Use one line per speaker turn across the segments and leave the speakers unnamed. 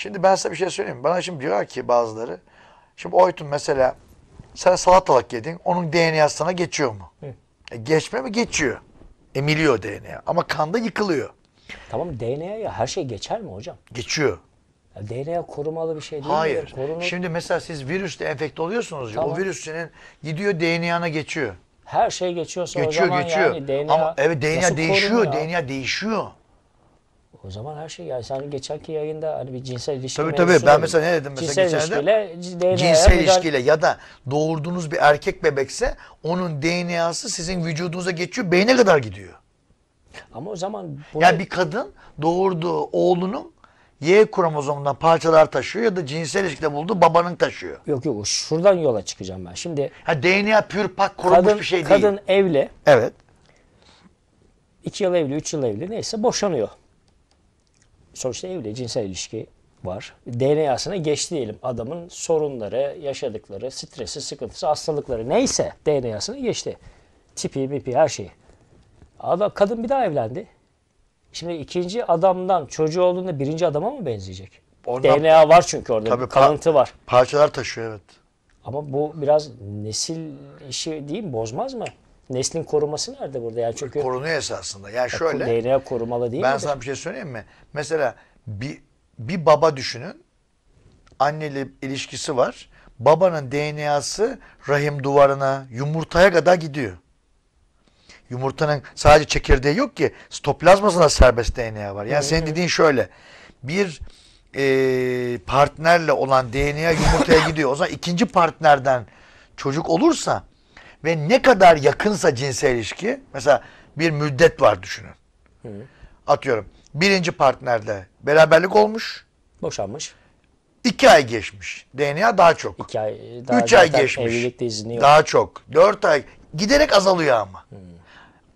Şimdi ben size bir şey söyleyeyim. Bana şimdi diyor ki bazıları. Şimdi Oytun mesela sen salatalık yedin. Onun DNA'sına geçiyor mu? Hı. E, geçme mi? Geçiyor. Emiliyor DNA. Ama kanda yıkılıyor. Tamam DNA ya her şey geçer mi hocam? Geçiyor. Ya DNA korumalı bir şey değil Hayır. mi? Korunur. Şimdi mesela siz virüsle enfekte oluyorsunuz. Tamam. O virüs senin gidiyor DNA'na geçiyor. Her şey geçiyorsa geçiyor, o zaman geçiyor. yani DNA Ama evet DNA değişiyor.
DNA değişiyor. O zaman her şey yani sen geçenki yayında hani bir cinsel
ilişki Tabii tabii ben mesela ne dedim mesela cinsel geçen ilişkiyle, DNA cinsel müdahale... ilişkiyle ya da doğurduğunuz bir erkek bebekse onun DNA'sı sizin vücudunuza geçiyor beyne kadar gidiyor. Ama o zaman bunu... yani bir kadın doğurduğu oğlunun Y kromozomundan parçalar taşıyor ya da cinsel ilişkide buldu babanın taşıyor.
Yok yok şuradan yola çıkacağım ben. Şimdi
ha, DNA pür pak korunmuş kadın, bir şey kadın değil. Kadın evli.
Evet. 2 yıl evli, 3 yıl evli neyse boşanıyor sonuçta evli cinsel ilişki var. DNA'sına geç diyelim adamın sorunları, yaşadıkları, stresi, sıkıntısı, hastalıkları neyse DNA'sına geçti. Tipi, mipi her şeyi. Adam, kadın bir daha evlendi. Şimdi ikinci adamdan çocuğu olduğunda birinci adama mı benzeyecek? Oradan, DNA var çünkü orada. Tabii, kalıntı var. Parçalar taşıyor evet. Ama bu biraz nesil işi değil mi? Bozmaz mı? Neslin koruması nerede burada? Yani çünkü korunuyor
esasında. Yani şöyle. DNA korumalı değil mi? Ben sana bir şey söyleyeyim mi? Mesela bir bir baba düşünün. anneli ilişkisi var. Babanın DNA'sı rahim duvarına, yumurtaya kadar gidiyor. Yumurtanın sadece çekirdeği yok ki. Stoplazmasında serbest DNA var. Yani senin dediğin şöyle. Bir e, partnerle olan DNA yumurtaya gidiyor. O zaman ikinci partnerden çocuk olursa ve ne kadar yakınsa cinsel ilişki mesela bir müddet var düşünün. Hı. Atıyorum birinci partnerle beraberlik olmuş. Boşanmış. İki ay geçmiş. DNA daha çok. İki ay, daha Üç ay geçmiş. Daha çok. Dört ay. Giderek azalıyor ama. Hı.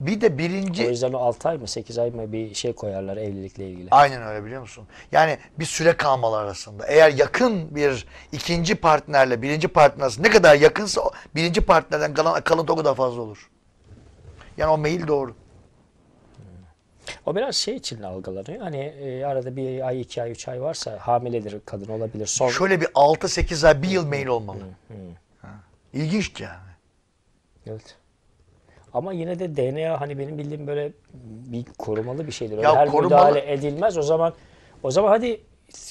Bir de birinci... O yüzden o 6 ay mı 8 ay mı bir şey koyarlar evlilikle ilgili. Aynen öyle biliyor musun? Yani bir süre kalmalı arasında. Eğer yakın bir ikinci partnerle birinci partner arasında ne kadar yakınsa birinci partnerden kalan kalıntı o kadar fazla olur. Yani o mail doğru.
O biraz şey için algılanıyor. Hani e, arada bir ay, iki ay, üç ay varsa hamiledir kadın olabilir. Son... Şöyle
bir altı sekiz ay, bir yıl mail olmalı. Hı, hı.
İlginç yani. Evet. Ama yine de DNA hani benim bildiğim böyle bir korumalı bir şeydir. Öyle Ya her korumalı- müdahale edilmez. O zaman o zaman hadi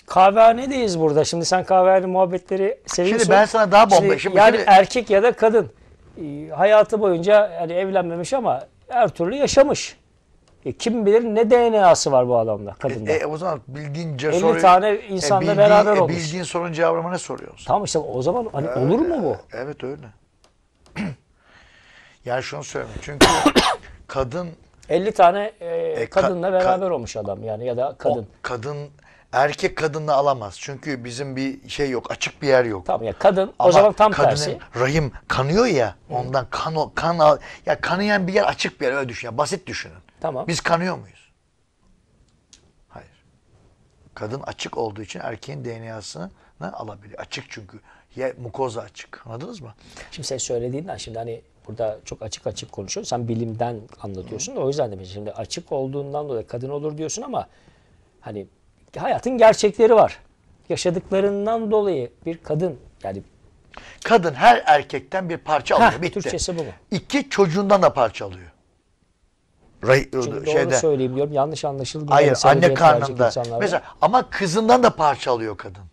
kahvehanedeyiz burada. Şimdi sen kahvehane muhabbetleri seviyorsun. Şimdi ben sana daha bomba- Şimdi, şimdi- yani şimdi- erkek ya da kadın e, hayatı boyunca yani evlenmemiş ama her türlü yaşamış. E, kim bilir ne DNA'sı var bu adamda, kadında. E, e o zaman
bildiğince 50 tane e, insanla bildiğin- beraber olmuş. Bildiğin sorun cevabını ne soruyorsun? tamam işte o zaman hani olur mu bu? Evet öyle. Yani şunu söyleyeyim. Çünkü kadın 50 tane e, e, ka- kadınla beraber ka- olmuş adam yani ya da kadın. O, kadın erkek kadını alamaz. Çünkü bizim bir şey yok, açık bir yer yok. Tamam ya kadın Ama o zaman tam kadının tersi. rahim kanıyor ya ondan kan kan al, ya kanayan bir yer açık bir yer öyle düşün. Ya, basit düşünün. Tamam. Biz kanıyor muyuz? Hayır. Kadın açık olduğu için erkeğin DNA'sını alabiliyor. Açık çünkü. Ya mukoza açık. Anladınız mı? Şimdi
sen söylediğinden şimdi hani Burada çok açık açık konuşuyorsun Sen bilimden anlatıyorsun. Da, o yüzden demek şimdi açık olduğundan dolayı kadın olur diyorsun ama hani hayatın gerçekleri var. Yaşadıklarından dolayı bir kadın yani
kadın her erkekten bir parça alıyor. Heh, bitti. Türkçesi bu mu? İki çocuğundan da parça alıyor. Ray, Şimdi şeyde, doğru söyleyeyim diyorum. Yanlış anlaşıldı Hayır anne karnında. Mesela ama kızından da parça alıyor kadın.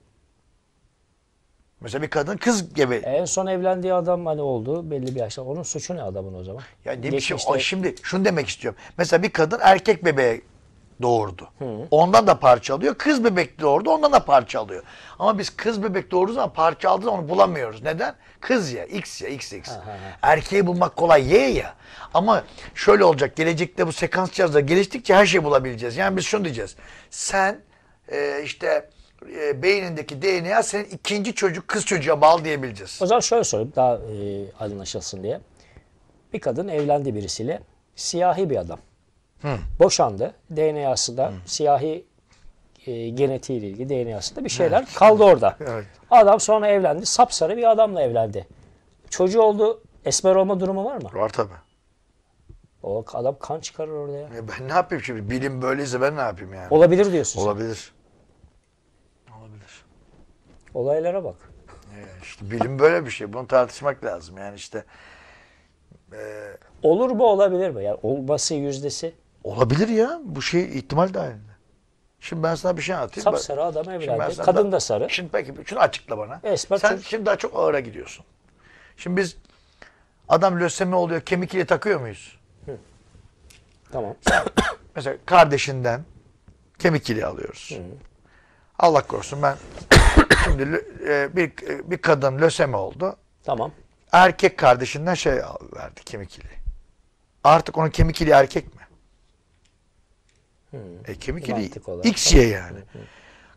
Mesela bir kadın kız gibi. En son evlendiği adam hani oldu belli bir yaşta. Onun suçu ne adamın o zaman? Ya ne biçim şey, Geçmişte- o şimdi şunu demek istiyorum. Mesela bir kadın erkek bebeğe doğurdu. Ondan da parça alıyor. Kız bebek doğurdu ondan da parça alıyor. Ama biz kız bebek doğurduğu zaman parça aldığı zaman onu bulamıyoruz. Neden? Kız ya X ya XX. Erkeği bulmak kolay Y ya. Ama şöyle olacak gelecekte bu sekans cihazları geliştikçe her şeyi bulabileceğiz. Yani biz şunu diyeceğiz. Sen e, işte e, beynindeki DNA senin ikinci çocuk kız çocuğa bağlı diyebileceğiz. O zaman şöyle sorayım daha e,
anlaşılsın diye. Bir kadın evlendi birisiyle. Siyahi bir adam. Hı. Boşandı. DNA'sı da Hı. siyahi e, genetiğiyle ilgili DNA'sında bir şeyler evet. kaldı orada. Evet. Adam sonra evlendi. Sapsarı bir adamla evlendi. Çocuğu
oldu. Esmer olma durumu var mı? Var tabii. O adam kan çıkarır orada ya. E ben ne yapayım şimdi? Bilim böyleyse ben ne yapayım yani? Olabilir diyorsun. Olabilir. Olaylara bak. İşte bilim böyle bir şey. Bunu tartışmak lazım. Yani işte e, Olur mu olabilir mi? Yani olması yüzdesi. olabilir ya. Bu şey ihtimal dahilinde. Şimdi ben sana bir şey anlatayım. Bak- Sapsarı adam ben Kadın da sarı. Şimdi peki şunu açıkla bana. Esmer Sen çocuk. şimdi daha çok ağıra gidiyorsun. Şimdi biz adam lösemi oluyor kemik ile takıyor muyuz? Tamam. Mesela kardeşinden kemik ili alıyoruz. Allah korusun ben şimdi e, bir, e, bir kadın lösemi oldu. Tamam. Erkek kardeşinden şey verdi kemik ili. Artık onun kemik ili erkek mi? Hmm. E, kemik ili X Y yani. Hmm.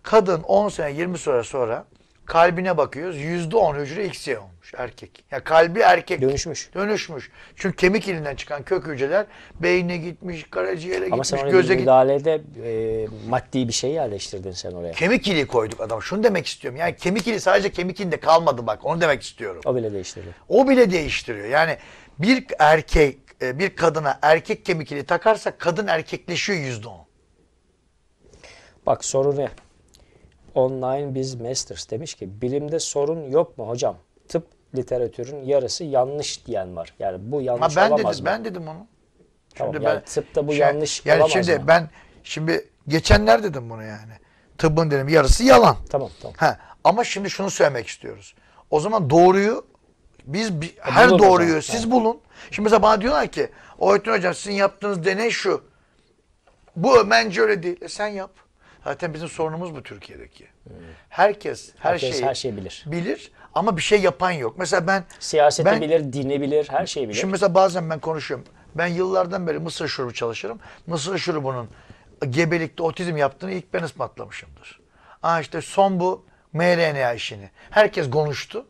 Kadın 10 sene 20 süre sonra kalbine bakıyoruz. Yüzde on hücre XY olmuş erkek. Ya yani kalbi erkek. Dönüşmüş. Dönüşmüş. Çünkü kemik ilinden çıkan kök hücreler beyne gitmiş, karaciğere Ama gitmiş, sen göze gitmiş.
müdahalede e, maddi bir şey yerleştirdin sen oraya. Kemik
ili koyduk adam. Şunu demek istiyorum. Yani kemik ili sadece kemik ilinde kalmadı bak. Onu demek istiyorum. O bile değiştiriyor. O bile değiştiriyor. Yani bir erkek, e, bir kadına erkek kemik ili takarsa kadın erkekleşiyor yüzde on. Bak soru ne?
online biz masters demiş ki bilimde sorun yok mu hocam? Tıp literatürün yarısı
yanlış
diyen var. Yani bu yanlış ha, ben olamaz dedim, mı? Ben
dedim onu. Tamam, şimdi yani ben,
tıpta bu şey, yanlış yani olamaz şimdi mı?
Ben şimdi geçenler dedim bunu yani. Tıbbın dedim yarısı yalan. Tamam tamam. Ha, ama şimdi şunu söylemek istiyoruz. O zaman doğruyu biz bi, her doğruyu hocam. siz yani. bulun. Şimdi mesela bana diyorlar ki Oytun hocam sizin yaptığınız deney şu. Bu bence öyle değil. E sen yap. Zaten bizim sorunumuz bu Türkiye'deki. Hmm. Herkes her Herkes şeyi her şeyi bilir. Bilir ama bir şey yapan yok. Mesela ben siyaseti ben, bilir, dini bilir, her şeyi bilir. Şimdi mesela bazen ben konuşuyorum. Ben yıllardan beri mısır şurubu çalışırım. Mısır şurubunun gebelikte otizm yaptığını ilk ben ispatlamışımdır. Aa işte son bu mRNA işini. Herkes konuştu.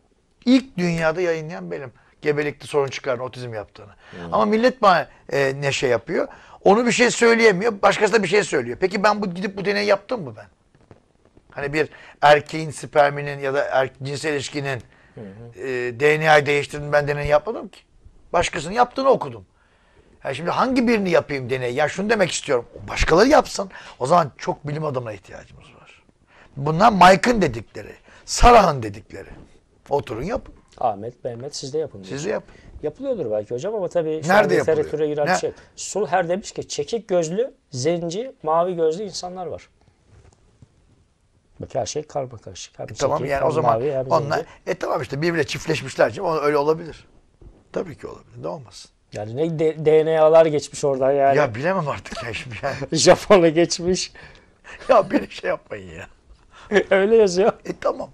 İlk dünyada yayınlayan benim gebelikte sorun çıkarın otizm yaptığını. Hmm. Ama millet bana e, neşe yapıyor. Onu bir şey söyleyemiyor. Başkası da bir şey söylüyor. Peki ben bu gidip bu deneyi yaptım mı ben? Hani bir erkeğin sperminin ya da er, cinsel ilişkinin e, DNA'yı değiştirdim ben deney yapmadım ki. Başkasının yaptığını okudum. Yani şimdi hangi birini yapayım deneyi? Ya şunu demek istiyorum. Başkaları yapsın. O zaman çok bilim adamına ihtiyacımız var. Bunlar Mike'ın dedikleri. Sarah'ın dedikleri. Oturun yapın. Ahmet, Mehmet siz de yapın.
Siz de yapın. Yapılıyordur belki hocam ama tabii şu Nerede literatüre girer ne? şey. Sulher demiş ki çekik
gözlü, zenci, mavi gözlü insanlar var.
Bak her şey karma karışık. e, tamam yani o zaman mavi, onlar zenci.
e tamam işte birbirle çiftleşmişler canım. Öyle olabilir.
Tabii ki olabilir. Ne olmasın. Yani ne de, DNA'lar geçmiş oradan yani. Ya bilemem artık
ya şimdi yani. Japon'a geçmiş. ya bir şey yapmayın ya. Öyle yazıyor. E tamam.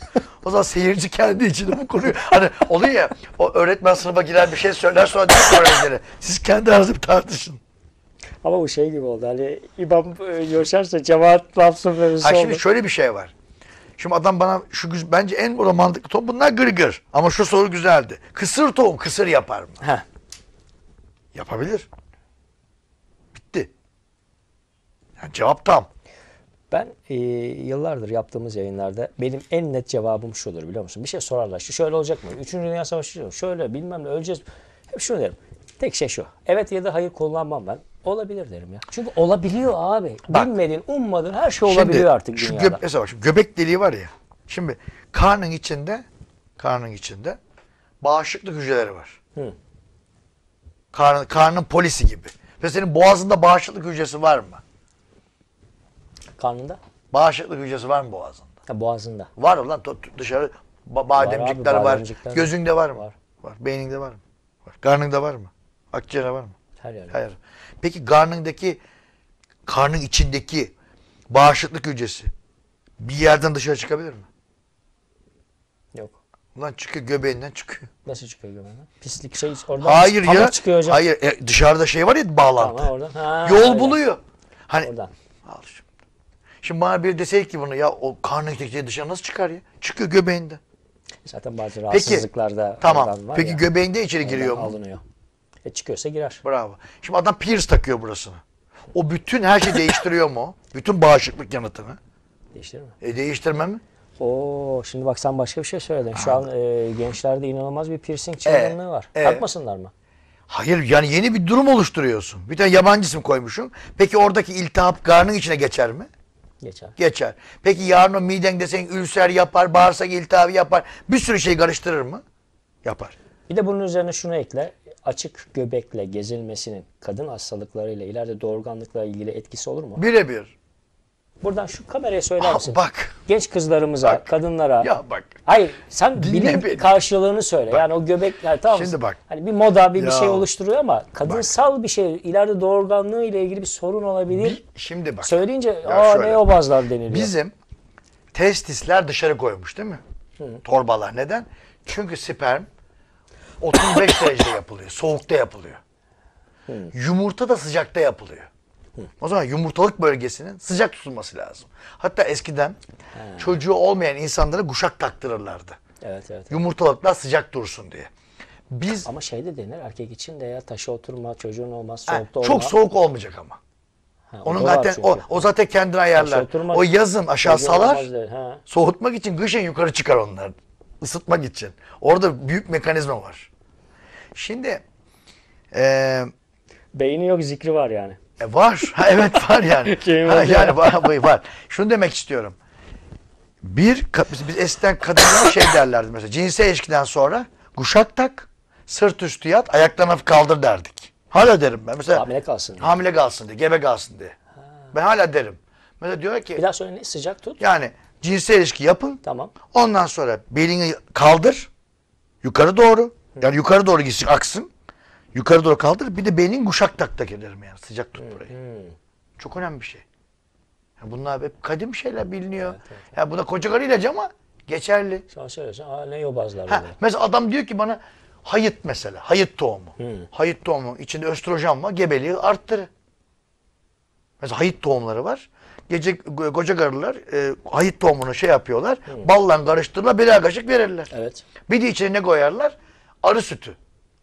O zaman seyirci kendi içinde bu konuyu hani oluyor ya o öğretmen sınıfa girer bir şey söyler sonra diyor öğrencilere. Siz kendi aranızda bir tartışın.
Ama bu şey gibi oldu hani imam e, yoşarsa cemaat lafzı mevzusu Ha şimdi şöyle bir şey var.
Şimdi adam bana şu güz- bence en burada mantıklı tohum bunlar gırgır. Ama şu soru güzeldi. Kısır tohum kısır yapar mı? Heh. Yapabilir.
Bitti. Yani cevap tam. Ben e, yıllardır yaptığımız yayınlarda benim en net cevabım şudur biliyor musun? Bir şey sorarlar. şöyle olacak mı? Üçüncü Dünya Savaşı şöyle bilmem ne öleceğiz. Hep şunu derim. Tek şey şu. Evet ya da hayır kullanmam ben. Olabilir derim ya.
Çünkü olabiliyor abi. bilmedin Bilmediğin, her şey olabiliyor şimdi, artık dünyada. Şu gö mesela şu göbek deliği var ya. Şimdi karnın içinde karnın içinde bağışıklık hücreleri var. Hı. Karnın, karnın polisi gibi. Ve senin boğazında bağışıklık hücresi var mı? Karnında? Bağışıklık hücresi var mı boğazında? Ha, boğazında. Var lan dışarı ba bademcikler var, abi, var. Gözünde var mı? Var. var. Beyninde var mı? Var. Karnında var mı? Akciğerde var mı? Her yerde. Her. yerde. Peki karnındaki karnın içindeki bağışıklık hücresi bir yerden dışarı çıkabilir mi? Yok. Ulan çıkıyor göbeğinden çıkıyor. Nasıl çıkıyor göbeğinden? Pislik şey oradan Hayır ya. çıkıyor hocam. Hayır e, dışarıda şey var ya bağlantı. Tamam, oradan. Ha, Yol öyle. buluyor. Hani oradan. Al işte. Şimdi bana bir deseydik ki bunu ya o karnındaki şey dışarı nasıl çıkar ya? Çıkıyor göbeğinde. Zaten bazı rahatsızlıklarda Peki, tamam. Var Peki ya, göbeğinde içeri giriyor mu? Alınıyor. E çıkıyorsa girer. Bravo. Şimdi adam pierce takıyor burasını. O bütün her şeyi değiştiriyor mu? Bütün bağışıklık yanıtını. Değiştirir mi? E değiştirme
mi? Oo, şimdi bak sen başka bir şey söyledin. Şu Aha. an e, gençlerde inanılmaz bir piercing çılgınlığı e, var. E. Takmasınlar mı?
Hayır yani yeni bir durum oluşturuyorsun. Bir tane yabancı isim koymuşum. Peki oradaki iltihap karnın içine geçer mi? Geçer. Geçer. Peki yarın o miden senin ülser yapar, bağırsak iltihabı yapar. Bir sürü şey karıştırır mı? Yapar.
Bir de bunun üzerine şunu ekle. Açık göbekle gezilmesinin kadın hastalıklarıyla ileride doğurganlıkla ilgili etkisi olur mu? Birebir. Buradan şu kameraya söyler ah, misin? Ah, bak. Genç kızlarımıza, bak. kadınlara. Ya bak. Hayır sen Dinle bilim beni. karşılığını söyle. Bak. Yani o göbekler, yani tamam. Şimdi bak. Hani bir moda bir, ya. bir şey oluşturuyor ama kadınsal bak. bir şey ileride doğurganlığı ile
ilgili bir sorun olabilir. Bir, şimdi bak. Söyleyince ya aa ne o bazlar deniliyor. Bizim testisler dışarı koymuş değil mi? Hı. Torbalar neden? Çünkü sperm 35 derecede yapılıyor. Soğukta yapılıyor. Hı. Yumurta da sıcakta yapılıyor. O zaman yumurtalık bölgesinin sıcak tutulması lazım. Hatta eskiden He. çocuğu olmayan insanlara kuşak taktırırlardı. Evet, evet. Yumurtalıklar sıcak dursun diye.
Biz Ama şey de denir erkek için de ya taşa oturma çocuğun olmaz soğukta olma. çok soğuk olmayacak ama.
Ha, Onun zaten o, o zaten kendini ayarlar. O yazın aşağı salar. olmaz Soğutmak için kışın yukarı çıkar onlar. Isıtmak için. Orada büyük mekanizma var. Şimdi eee Beyni yok zikri var yani. E var. Ha, evet var yani. ha, yani var, var. Şunu demek istiyorum. Bir, biz eskiden kadınlar şey derlerdi mesela. Cinsel ilişkiden sonra kuşak tak, sırt üstü yat, ayaklarına kaldır derdik. Hala derim ben. Mesela, hamile kalsın diye. Hamile kalsın diye, gebe kalsın diye. Ha. Ben hala derim. Mesela diyor ki... Daha sonra ne? Sıcak tut. Yani cinsel ilişki yapın. Tamam. Ondan sonra belini kaldır. Yukarı doğru. Yani yukarı doğru gitsin, aksın. Yukarı doğru kaldır. Bir de beynin kuşak taktak ederim yani. Sıcak tut burayı. Hmm. Çok önemli bir şey. Yani bunlar hep kadim şeyler biliniyor. Evet, evet, evet. Yani bu da koca karı ilacı ama geçerli. Şu an söylüyorsun aile yobazlar. Ha, mesela adam diyor ki bana hayıt mesela. Hayıt tohumu. Hmm. Hayıt tohumu içinde östrojen var. Gebeliği arttırır. Mesela hayıt tohumları var. Gece koca karılar e, hayıt tohumunu şey yapıyorlar. Hmm. Balla karıştırırlar. Birer kaşık verirler. Evet. Bir de içine ne koyarlar? Arı sütü.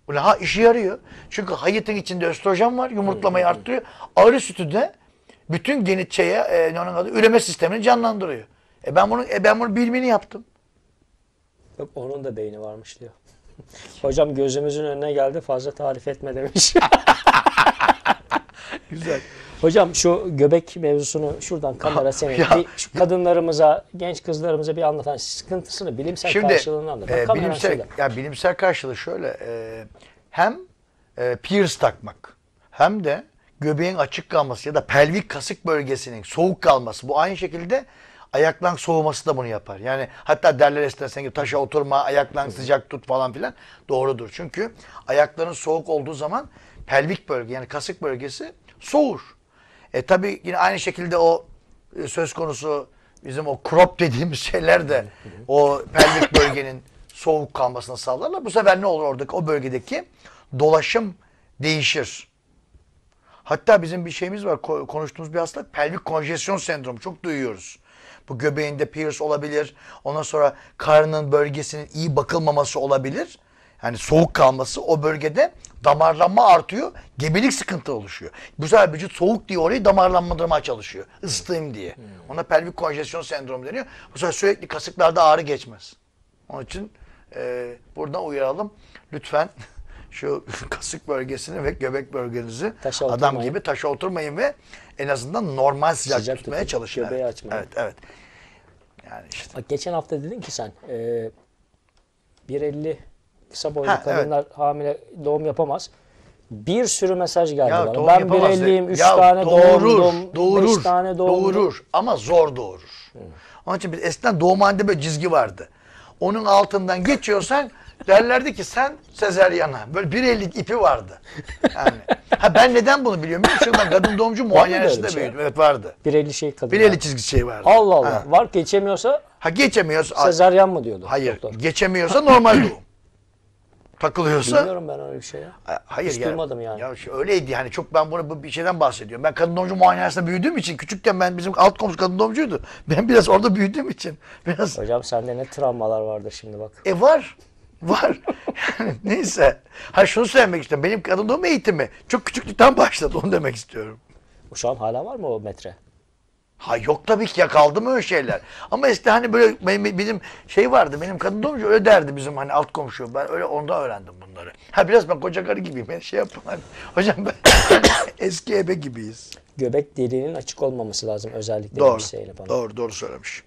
Ulan ha işi yarıyor. Çünkü hayıtın içinde östrojen var. Yumurtlamayı arttırıyor. Arı sütü de bütün genitçeye e, ne onun adı, üreme sistemini canlandırıyor. E ben bunu e ben bunu bilimini yaptım.
Yok onun da beyni varmış diyor. Hocam gözümüzün önüne geldi fazla tarif etme demiş. Güzel. Hocam şu göbek mevzusunu şuradan kamera senin. Ya. Bir şu kadınlarımıza, genç kızlarımıza bir anlatan sıkıntısını bilimsel Şimdi, karşılığını anlat. Bak, e, bilimsel,
ya bilimsel karşılığı şöyle. E, hem e, pierce takmak hem de göbeğin açık kalması ya da pelvik kasık bölgesinin soğuk kalması. Bu aynı şekilde ayaklan soğuması da bunu yapar. Yani hatta derler estersen gibi taşa oturma, ayaklan sıcak tut falan filan doğrudur. Çünkü ayakların soğuk olduğu zaman pelvik bölge yani kasık bölgesi soğur. E tabi yine aynı şekilde o e, söz konusu bizim o krop dediğimiz şeyler de o pelvik bölgenin soğuk kalmasını sağlarlar. Bu sefer ne olur oradaki o bölgedeki dolaşım değişir. Hatta bizim bir şeyimiz var konuştuğumuz bir hastalık pelvik konjesyon sendromu çok duyuyoruz. Bu göbeğinde pierce olabilir. Ondan sonra karnın bölgesinin iyi bakılmaması olabilir. Yani soğuk kalması o bölgede Damarlanma artıyor, gebelik sıkıntı oluşuyor. Bu sefer vücut soğuk diye orayı damarlanmadırmaya çalışıyor. Isıtayım diye. Hmm. Ona pelvik konjesyon sendromu deniyor. Bu sefer sürekli kasıklarda ağrı geçmez. Onun için e, buradan uyaralım. Lütfen şu kasık bölgesini ve göbek bölgenizi taşa adam gibi taşa oturmayın ve en azından normal sıcak, sıcak tutmaya tutun, çalışın. Göbeği evet. açmayın. Evet, evet. Yani
işte. Bak geçen hafta dedin ki sen e, 1.50 kısa boylu ha, kadınlar evet. hamile doğum yapamaz. Bir sürü mesaj geldi ya, bana. Ben bir bireyliyim, üç ya, tane doğurur, doğumdum, doğurur, beş tane doğumdum. Doğurur ama zor
doğurur. Hı. Onun için biz eskiden doğumhanede böyle çizgi vardı. Onun altından geçiyorsan derlerdi ki sen sezeryana. Böyle bir ellik ipi vardı. Yani. ha ben neden bunu biliyorum? Çünkü ben kadın doğumcu muayenesinde şey? büyüdüm. Evet vardı. Bir elli şey kadın. Bir elli çizgi şey vardı. Allah Allah. Ha. Var geçemiyorsa? Ha geçemiyorsa. Sezeryan mı diyordu? Hayır. Doktor. Geçemiyorsa normal doğum takılıyorsa... Bilmiyorum ben öyle bir şey ya. Hayır Hiç ya, yani. Ya şey öyleydi yani çok ben bunu bir şeyden bahsediyorum. Ben kadın doğumcu muayenehanesinde büyüdüğüm için küçükken ben bizim alt komşu kadın doğumcuydu. Ben biraz orada büyüdüğüm için biraz... Hocam sende ne travmalar vardı şimdi bak. E var. Var. yani neyse. Ha şunu söylemek istiyorum. Benim kadın doğum eğitimi çok küçüklükten başladı. Onu demek istiyorum. Şu an hala var mı o metre? Ha yok tabii ki ya kaldı mı öyle şeyler. Ama işte hani böyle benim, benim şey vardı benim kadın doğumcu öyle derdi bizim hani alt komşu. Ben öyle onda öğrendim bunları. Ha biraz ben koca karı gibiyim. Ben şey yapın hani. Hocam ben eski ebe gibiyiz. Göbek deliğinin açık olmaması lazım özellikle. Doğru. Doğru doğru söylemiş.